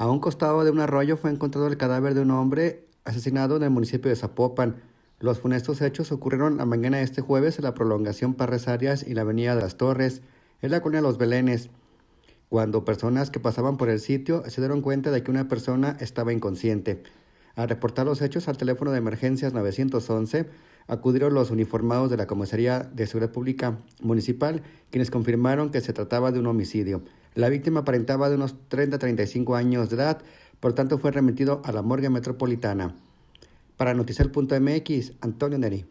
A un costado de un arroyo fue encontrado el cadáver de un hombre asesinado en el municipio de Zapopan. Los funestos hechos ocurrieron la mañana de este jueves en la prolongación Parres Arias y la avenida de las Torres, en la colonia Los Belenes, cuando personas que pasaban por el sitio se dieron cuenta de que una persona estaba inconsciente. Al reportar los hechos al teléfono de emergencias 911, acudieron los uniformados de la Comisaría de Seguridad Pública Municipal, quienes confirmaron que se trataba de un homicidio. La víctima aparentaba de unos 30 a 35 años de edad, por tanto fue remitido a la morgue metropolitana. Para Noticiar.mx, Antonio Neri.